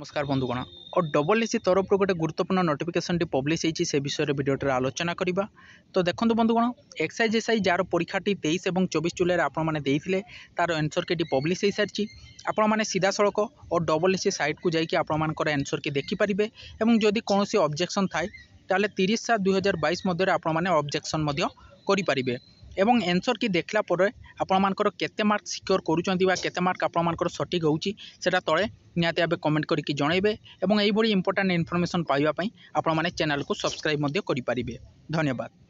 নমস্কার বন্ধুগণ ও double EC তরফর গোটে গুরুত্বপূর্ণ নোটিফিকেসনটি পব্লিশ হয়েছি সে বিষয়ে ভিডিওটি আলোচনা করা তো দেখুন বন্ধুগণ এক্সাইজ এসআই যার পরীক্ষাটি তেইশ এবং চবিশ জুলাই আপনার দিয়ে তার এনসর কিটি পব্লিশ হয়ে সারি আপনার সিধাসলখ ও ডবল ইসি সাইট্কু যাই আপনার এনসর কি দেখিপারে এবং যদি কৌশি অবজেকশন থাকে তাহলে তিরিশ সাত দুই হাজার বাইশ মধ্যে আপনার অবজেকশন করিপারে এবং ଏନ୍ସର୍କି ଦେଖିଲା ପରେ ଆପଣମାନଙ୍କର କେତେ ମାର୍କ ସିକ୍ୟୋର କରୁଛନ୍ତି ବା କେତେ ମାର୍କ ଆପଣମାନଙ୍କର ସଠିକ୍ ହେଉଛି ସେଟା ତଳେ ନିହାତି ଭାବେ କମେଣ୍ଟ କରିକି ଜଣାଇବେ ଏବଂ ଏହିଭଳି ଇମ୍ପୋର୍ଟାଣ୍ଟ ଇନଫର୍ମେସନ୍ ପାଇବା ପାଇଁ ଆପଣମାନେ ଚ୍ୟାନେଲ୍କୁ ସବସ୍କ୍ରାଇବ୍ ମଧ୍ୟ କରିପାରିବେ ଧନ୍ୟବାଦ